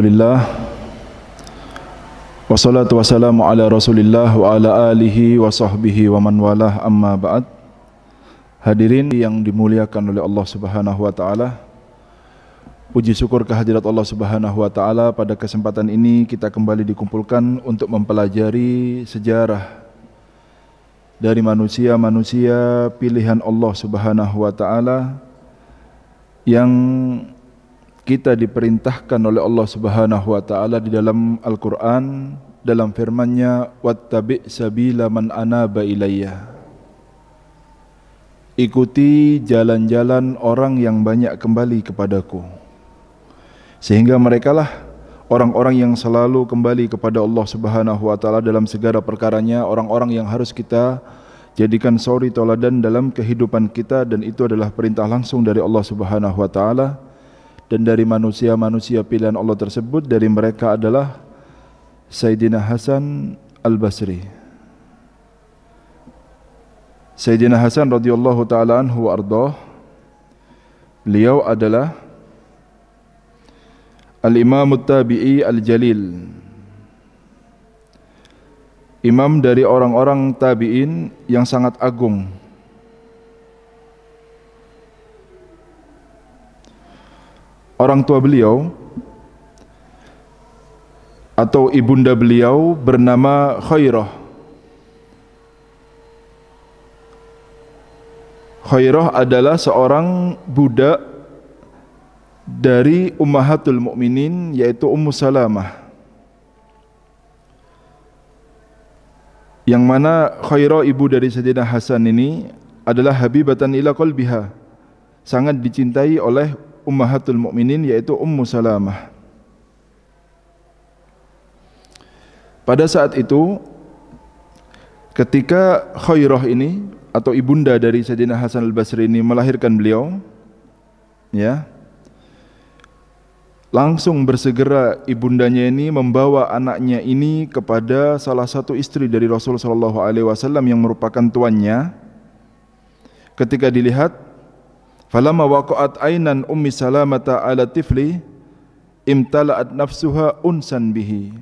Alhamdulillah Wassalatu wassalamu ala rasulillah wa ala alihi wa sahbihi wa man walah amma ba'd Hadirin yang dimuliakan oleh Allah subhanahu wa ta'ala Puji syukur kehadirat Allah subhanahu wa ta'ala pada kesempatan ini kita kembali dikumpulkan untuk mempelajari sejarah dari manusia-manusia pilihan Allah subhanahu wa ta'ala yang yang kita diperintahkan oleh Allah Subhanahu wa taala di dalam Al-Qur'an dalam firman-Nya wattabi sabila man anaba ilayya Ikuti jalan-jalan orang yang banyak kembali kepadaku sehingga merekalah orang-orang yang selalu kembali kepada Allah Subhanahu wa taala dalam segala perkaranya orang-orang yang harus kita jadikan suri teladan dalam kehidupan kita dan itu adalah perintah langsung dari Allah Subhanahu wa taala dan dari manusia-manusia pilihan Allah tersebut dari mereka adalah Sayyidina Hasan Al Basri. Sayyidina Hasan radhiyallahu taala anhu ardhah beliau adalah Al Imam Tabi'i Al Jalil. Imam dari orang-orang tabi'in yang sangat agung. orang tua beliau atau ibunda beliau bernama Khairah. Khairah adalah seorang budak dari Ummahatul Mukminin yaitu Ummu Salamah. Yang mana Khairah ibu dari Sayyidina Hasan ini adalah habibatan ila qalbiha. Sangat dicintai oleh ummahatul mukminin yaitu ummu salamah pada saat itu ketika khairah ini atau ibunda dari sayyidina hasan al basri ini melahirkan beliau ya langsung bersegera ibundanya ini membawa anaknya ini kepada salah satu istri dari Rasulullah SAW yang merupakan tuannya ketika dilihat Falamma waqa'at ainan ummi salamata ala tifli imtala'at nafsuha unsan bihi.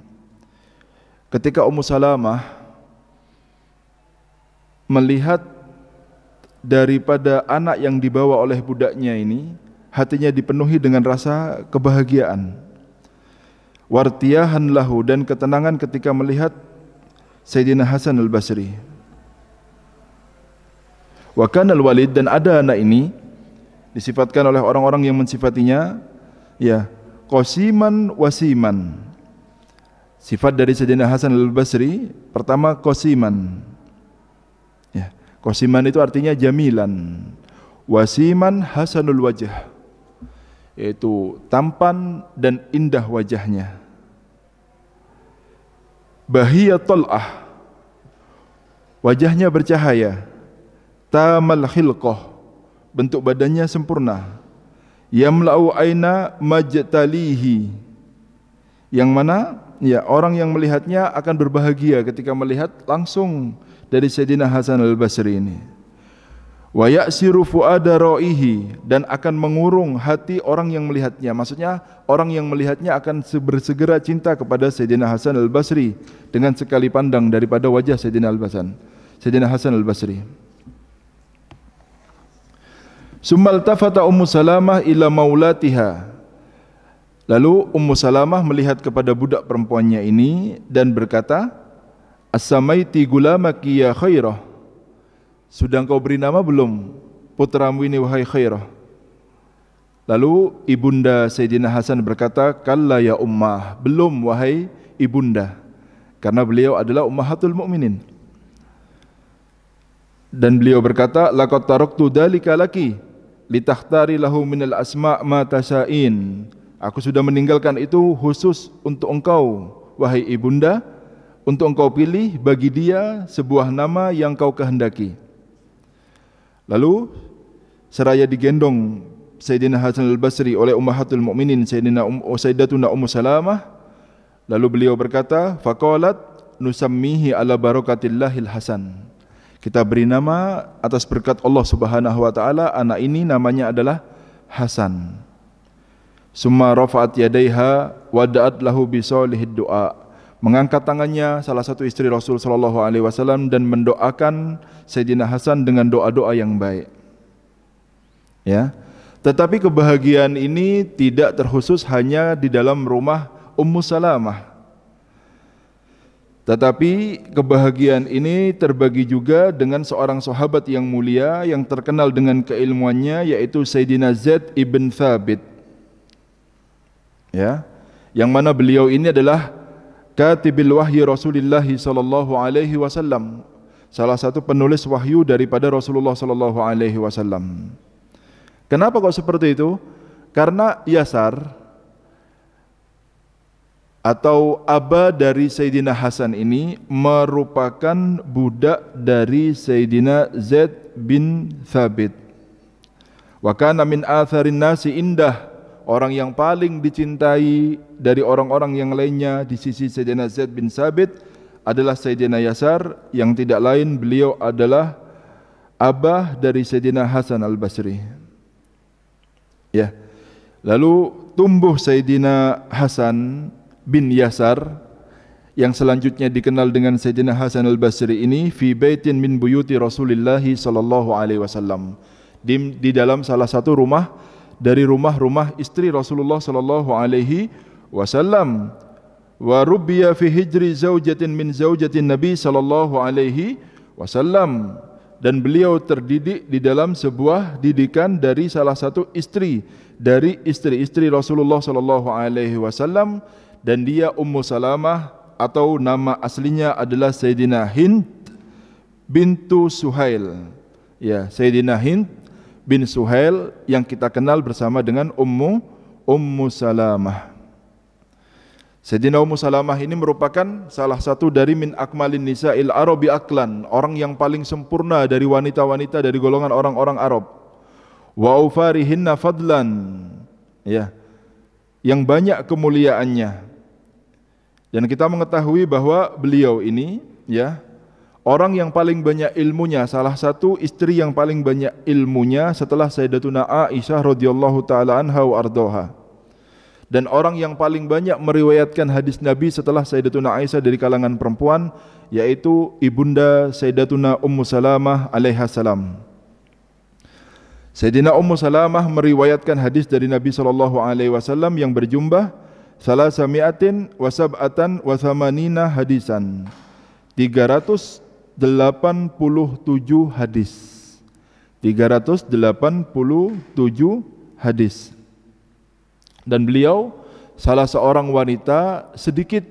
Ketika Ummu Salamah melihat daripada anak yang dibawa oleh budaknya ini hatinya dipenuhi dengan rasa kebahagiaan wartiyahan lahu dan ketenangan ketika melihat Sayyidina Hasan al-Basri wa kana al-walid dan ada anak ini disifatkan oleh orang-orang yang mensifatinya ya qasiman wasiman sifat dari Sayyidina Hasan al-Basri pertama qasiman ya qasiman itu artinya jamilan wasiman hasanul wajah yaitu tampan dan indah wajahnya bahiyatul ah wajahnya bercahaya tamal khilqah bentuk badannya sempurna yamla'u aina majtalihi yang mana ya orang yang melihatnya akan berbahagia ketika melihat langsung dari Sayyidina Hasan al-Basri ini wa ya'siru fu'ada ra'ihi dan akan mengurung hati orang yang melihatnya maksudnya orang yang melihatnya akan bersegera cinta kepada Sayyidina Hasan al-Basri dengan sekali pandang daripada wajah Sayyidina al-Hasan Sayyidina Hasan al-Basri al basri Sumal tafata Ummu Salamah ila maulatiha. Lalu Ummu Salamah melihat kepada budak perempuannya ini dan berkata, Assamaiti gula makia ya khairah. Sudah kau beri nama belum? Putramu ini wahai khairah. Lalu ibunda Sayyidina Hasan berkata, Kalla ya ummah, belum wahai ibunda. Karena beliau adalah ummahatul mu'minin. Dan beliau berkata, Lakot taruktu dalika laki litakhtari lahu al asma' ma tasha'in. Aku sudah meninggalkan itu khusus untuk engkau, wahai ibunda, untuk engkau pilih bagi dia sebuah nama yang kau kehendaki. Lalu seraya digendong Sayyidina Hasan al-Basri oleh Ummahatul Mukminin Sayyidina Um Sayyidatuna Ummu Salamah lalu beliau berkata faqalat nusammihi ala barakatillahil hasan kita beri nama atas berkat Allah Subhanahu wa taala anak ini namanya adalah Hasan. Summa rafa'at yadayha wada'at lahu bi salihid du'a. Mengangkat tangannya salah satu istri Rasul sallallahu alaihi wasallam dan mendoakan Sayyidina Hasan dengan doa-doa yang baik. Ya. Tetapi kebahagiaan ini tidak terkhusus hanya di dalam rumah Ummu Salamah tetapi kebahagiaan ini terbagi juga dengan seorang sahabat yang mulia yang terkenal dengan keilmuannya yaitu Sayyidina Zaid ibn Thabit. Ya. Yang mana beliau ini adalah katibul wahyi Rasulullah sallallahu alaihi wasallam, salah satu penulis wahyu daripada Rasulullah sallallahu alaihi wasallam. Kenapa kok seperti itu? Karena Yasar atau aba dari Sayyidina Hasan ini merupakan budak dari Sayyidina Zaid bin Thabit. Wa kana min atharin nasi indah orang yang paling dicintai dari orang-orang yang lainnya di sisi Sayyidina Zaid bin Thabit adalah Sayyidina Yasar yang tidak lain beliau adalah abah dari Sayyidina Hasan Al-Basri. Ya. Lalu tumbuh Sayyidina Hasan bin Yasar yang selanjutnya dikenal dengan Sayyidina Hasan al-Basri ini fi baitin min buyuti Rasulullah sallallahu alaihi wasallam di, di dalam salah satu rumah dari rumah-rumah istri Rasulullah sallallahu alaihi wasallam wa rubbiya fi hijri zaujatin min zaujatin Nabi sallallahu alaihi wasallam dan beliau terdidik di dalam sebuah didikan dari salah satu istri dari istri-istri Rasulullah sallallahu alaihi wasallam dan dia Ummu Salamah atau nama aslinya adalah Sayyidina Hind bintu Suhail. Ya, Sayyidina Hind bin Suhail yang kita kenal bersama dengan Ummu Ummu Salamah. Sayyidina Ummu Salamah ini merupakan salah satu dari min akmalin nisa'il arabi aklan, orang yang paling sempurna dari wanita-wanita dari golongan orang-orang Arab. Wa ufarihinna fadlan. Ya. Yang banyak kemuliaannya. Dan kita mengetahui bahwa beliau ini ya orang yang paling banyak ilmunya, salah satu istri yang paling banyak ilmunya setelah Sayyidatuna Aisyah radhiyallahu taala anha wa ardoha. Dan orang yang paling banyak meriwayatkan hadis Nabi setelah Sayyidatuna Aisyah dari kalangan perempuan yaitu ibunda Sayyidatuna Ummu Salamah alaiha salam. Sayyidina Ummu Salamah meriwayatkan hadis dari Nabi sallallahu alaihi wasallam yang berjumlah Salasamiatin wasab'atan wasamanina hadisan 387 hadis 387 hadis Dan beliau salah seorang wanita sedikit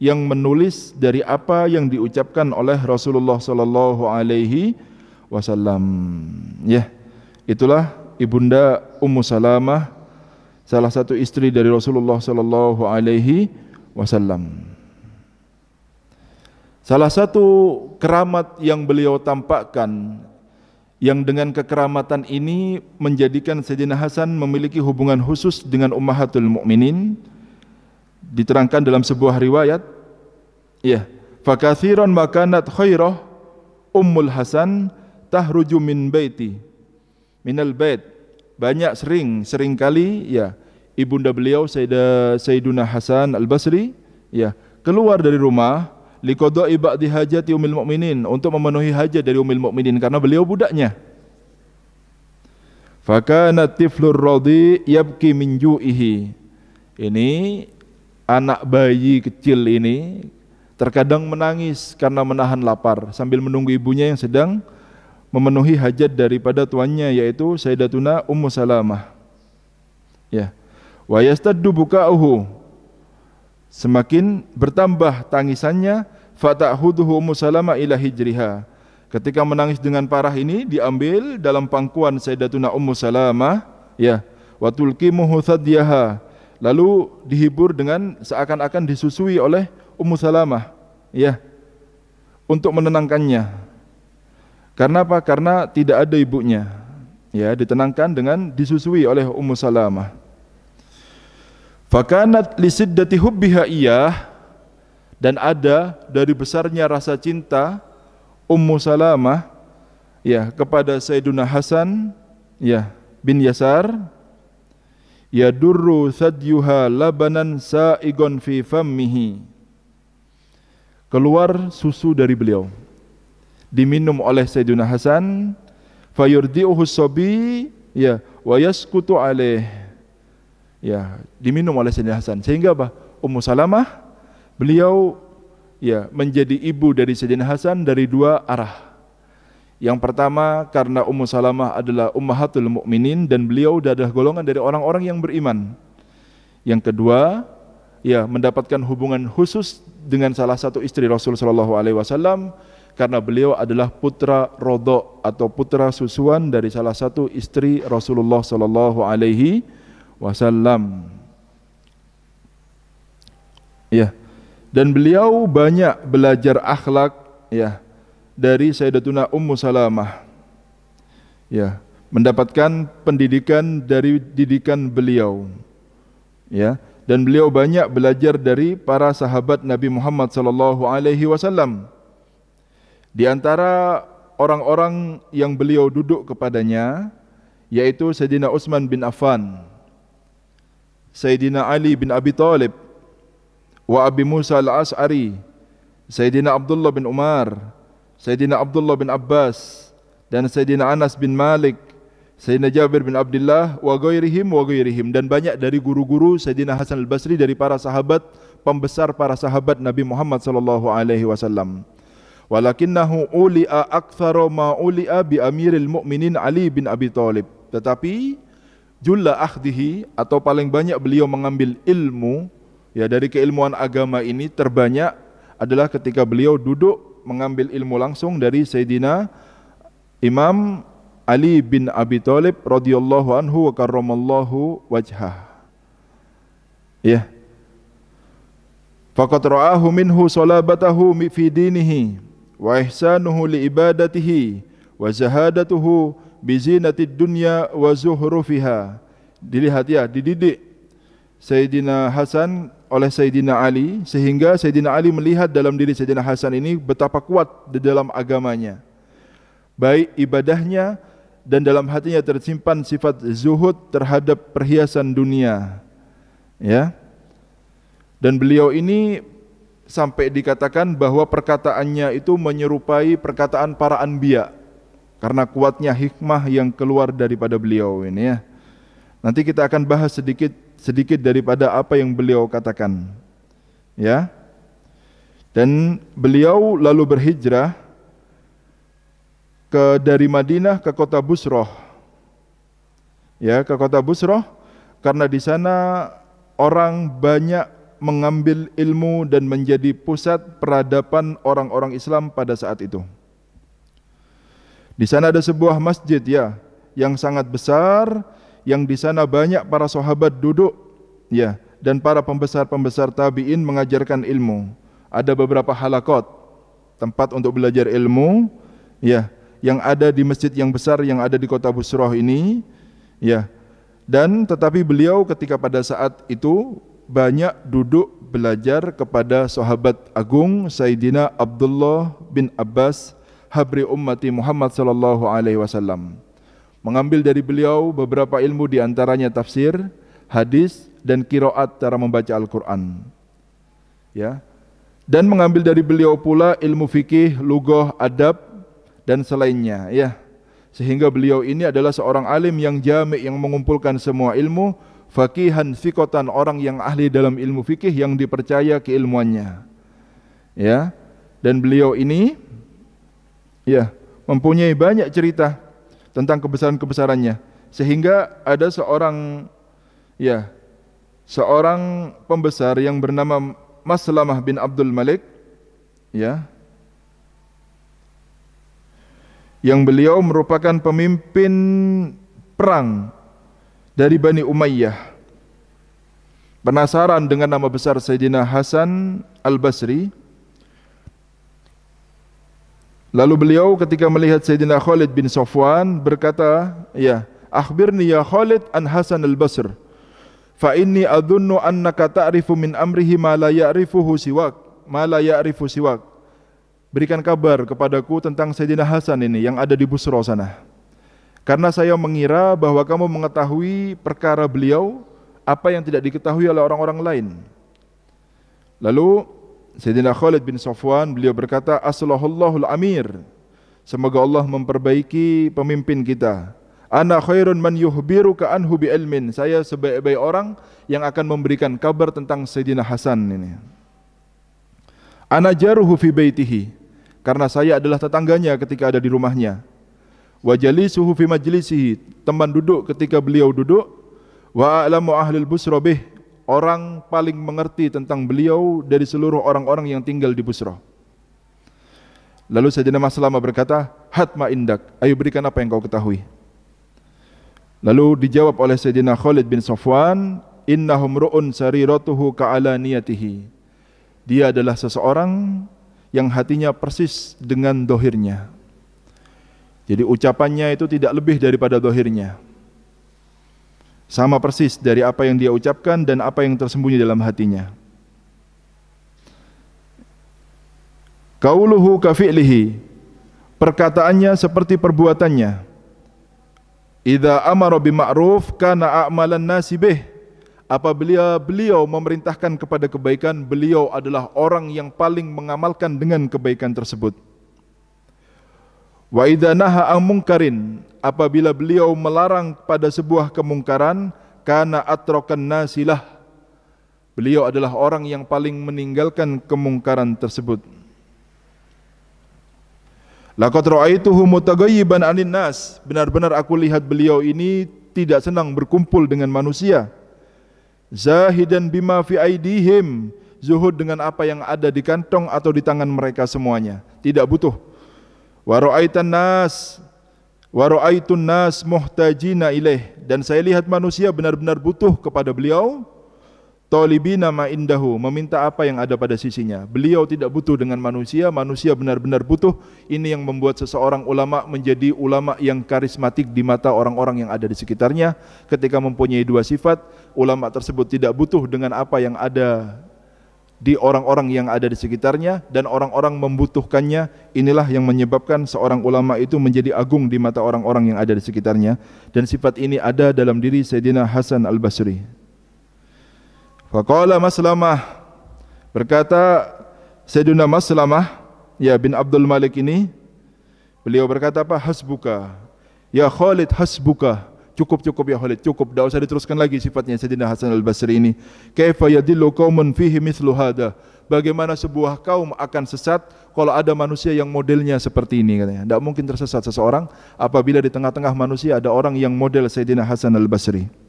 yang menulis dari apa yang diucapkan oleh Rasulullah sallallahu alaihi wasallam ya itulah ibunda Ummu Salamah salah satu istri dari Rasulullah sallallahu alaihi wasallam. Salah satu keramat yang beliau tampakkan yang dengan kekeramatan ini menjadikan Sayyidina Hasan memiliki hubungan khusus dengan Ummahatul Mukminin diterangkan dalam sebuah riwayat ya fakathiran makanat khairah ummul hasan tahruju min baiti min al bait banyak sering sering kali ya ibunda beliau Sayyida Sayyiduna Hasan Al-Basri ya keluar dari rumah liqada'i ba'di hajati umil mukminin untuk memenuhi hajat dari umil mukminin karena beliau budaknya Fakah fakana tiflur radhi yabki minju ju'ihi ini anak bayi kecil ini terkadang menangis karena menahan lapar sambil menunggu ibunya yang sedang memenuhi hajat daripada tuannya yaitu Sayyidatuna Ummu Salamah ya yeah wa yastaddu buka'uhu semakin bertambah tangisannya fatahuduhu musalama ila hijriha ketika menangis dengan parah ini diambil dalam pangkuan sayyidatuna ummu salamah ya wa tulqimuhu thadiyaha lalu dihibur dengan seakan-akan disusui oleh ummu salamah ya untuk menenangkannya karena apa karena tidak ada ibunya ya ditenangkan dengan disusui oleh ummu salamah Fakanat lisiddati hubbiha iyah dan ada dari besarnya rasa cinta Ummu Salamah ya kepada Sayyiduna Hasan ya bin Yasar ya durru sadyuha labanan saigon fi fammihi keluar susu dari beliau diminum oleh Sayyiduna Hasan fayurdiuhu sabi ya wa yaskutu alaihi ya diminum oleh Sayyidina Hasan sehingga bah Ummu Salamah beliau ya menjadi ibu dari Sayyidina Hasan dari dua arah yang pertama karena Ummu Salamah adalah ummahatul mukminin dan beliau adalah golongan dari orang-orang yang beriman yang kedua ya mendapatkan hubungan khusus dengan salah satu istri Rasul sallallahu alaihi wasallam karena beliau adalah putra rodo atau putra susuan dari salah satu istri Rasulullah sallallahu alaihi wasallam wasallam. Ya. Dan beliau banyak belajar akhlak ya dari Sayyidatuna Ummu Salamah. Ya, mendapatkan pendidikan dari didikan beliau. Ya, dan beliau banyak belajar dari para sahabat Nabi Muhammad sallallahu alaihi wasallam. Di antara orang-orang yang beliau duduk kepadanya yaitu Sayyidina Utsman bin Affan. Sayyidina Ali bin Abi Talib wa Abi Musa al-As'ari Sayyidina Abdullah bin Umar Sayyidina Abdullah bin Abbas dan Sayyidina Anas bin Malik Sayyidina Jabir bin Abdullah wa Goyrihim, wa Goyrihim dan banyak dari guru-guru Sayyidina Hasan al-Basri dari para sahabat pembesar para sahabat Nabi Muhammad sallallahu alaihi wasallam walakinnahu uli'a aktsaru ma uli'a bi amiril mu'minin Ali bin Abi Thalib tetapi jumlah ahdihi atau paling banyak beliau mengambil ilmu ya dari keilmuan agama ini terbanyak adalah ketika beliau duduk mengambil ilmu langsung dari Sayyidina Imam Ali bin Abi Thalib radhiyallahu anhu wa karramallahu wajhah. Ya. Faqad ra'ahu minhu salabatahu fi dinihi wa ihsanuhu li ibadatihi wa zahadatuhu bizinati dunya wa zuhrufiha dilihat ya dididik Sayyidina Hasan oleh Sayyidina Ali sehingga Sayyidina Ali melihat dalam diri Sayyidina Hasan ini betapa kuat di dalam agamanya baik ibadahnya dan dalam hatinya tersimpan sifat zuhud terhadap perhiasan dunia ya dan beliau ini sampai dikatakan bahawa perkataannya itu menyerupai perkataan para anbiya' karena kuatnya hikmah yang keluar daripada beliau ini ya. Nanti kita akan bahas sedikit sedikit daripada apa yang beliau katakan. Ya. Dan beliau lalu berhijrah ke dari Madinah ke kota Busroh. Ya, ke kota Busroh karena di sana orang banyak mengambil ilmu dan menjadi pusat peradaban orang-orang Islam pada saat itu. Di sana ada sebuah masjid ya yang sangat besar yang di sana banyak para sahabat duduk ya dan para pembesar-pembesar tabi'in mengajarkan ilmu. Ada beberapa halakot tempat untuk belajar ilmu ya yang ada di masjid yang besar yang ada di kota Busroh ini ya dan tetapi beliau ketika pada saat itu banyak duduk belajar kepada sahabat agung Sayyidina Abdullah bin Abbas habri ummati Muhammad sallallahu alaihi wasallam. Mengambil dari beliau beberapa ilmu di antaranya tafsir, hadis dan qiraat cara membaca Al-Qur'an. Ya. Dan mengambil dari beliau pula ilmu fikih, lugah, adab dan selainnya, ya. Sehingga beliau ini adalah seorang alim yang jami' yang mengumpulkan semua ilmu, fakihan, fikotan orang yang ahli dalam ilmu fikih yang dipercaya keilmuannya. Ya. Dan beliau ini ya mempunyai banyak cerita tentang kebesaran-kebesarannya sehingga ada seorang ya seorang pembesar yang bernama Maslamah bin Abdul Malik ya yang beliau merupakan pemimpin perang dari Bani Umayyah penasaran dengan nama besar Sayyidina Hasan Al-Basri Lalu beliau ketika melihat Sayyidina Khalid bin Safwan berkata, "Ya, akhbirni ya Khalid an Hasan al-Basr. Fa inni adhunnu annaka ta'rifu min amrihi ma la ya'rifuhu siwak, ma la ya'rifu siwak." Berikan kabar kepadaku tentang Sayyidina Hasan ini yang ada di Busra sana. Karena saya mengira bahwa kamu mengetahui perkara beliau apa yang tidak diketahui oleh orang-orang lain. Lalu Sayyidina Khalid bin Safwan beliau berkata aslahullahul amir semoga Allah memperbaiki pemimpin kita ana khairun man yuhbiru ka anhu bi ilmin saya sebaik-baik orang yang akan memberikan kabar tentang Sayyidina Hasan ini ana jaruhu fi Baytihi, karena saya adalah tetangganya ketika ada di rumahnya wa jalisuhu fi majlisihi teman duduk ketika beliau duduk wa a'lamu ahlil busra orang paling mengerti tentang beliau dari seluruh orang-orang yang tinggal di Busra. Lalu Sayyidina Maslama berkata, Hatma indak, ayo berikan apa yang kau ketahui. Lalu dijawab oleh Sayyidina Khalid bin Safwan, Innahum ru'un sariratuhu ka'ala niyatihi. Dia adalah seseorang yang hatinya persis dengan dohirnya. Jadi ucapannya itu tidak lebih daripada Dohirnya sama persis dari apa yang dia ucapkan dan apa yang tersembunyi dalam hatinya. Kauluhu kafi'lihi Perkataannya seperti perbuatannya Iza amaro bima'ruf kana a'malan nasibih Apa beliau, beliau memerintahkan kepada kebaikan Beliau adalah orang yang paling mengamalkan dengan kebaikan tersebut Wa idza naha munkarin apabila beliau melarang pada sebuah kemungkaran kana atrokan nasilah beliau adalah orang yang paling meninggalkan kemungkaran tersebut Laqad ra'aituhu mutaghayyiban 'anil nas benar-benar aku lihat beliau ini tidak senang berkumpul dengan manusia zahidan bima fi aidihim zuhud dengan apa yang ada di kantong atau di tangan mereka semuanya tidak butuh wa ra'aitan nas wa ra'aitun nas muhtajina ilaih dan saya lihat manusia benar-benar butuh kepada beliau talibina ma indahu meminta apa yang ada pada sisinya beliau tidak butuh dengan manusia manusia benar-benar butuh ini yang membuat seseorang ulama menjadi ulama yang karismatik di mata orang-orang yang ada di sekitarnya ketika mempunyai dua sifat ulama tersebut tidak butuh dengan apa yang ada di orang-orang yang ada di sekitarnya dan orang-orang membutuhkannya inilah yang menyebabkan seorang ulama itu menjadi agung di mata orang-orang yang ada di sekitarnya dan sifat ini ada dalam diri Sayyidina Hasan Al-Basri Faqala Maslamah berkata Sayyidina Maslamah ya bin Abdul Malik ini beliau berkata apa hasbuka ya Khalid hasbuka cukup cukup ya Khalid cukup Dah usah diteruskan lagi sifatnya Sayyidina Hasan Al Basri ini kaifa yadillu qaumun fihi mithlu hada bagaimana sebuah kaum akan sesat kalau ada manusia yang modelnya seperti ini katanya tidak mungkin tersesat seseorang apabila di tengah-tengah manusia ada orang yang model Sayyidina Hasan Al Basri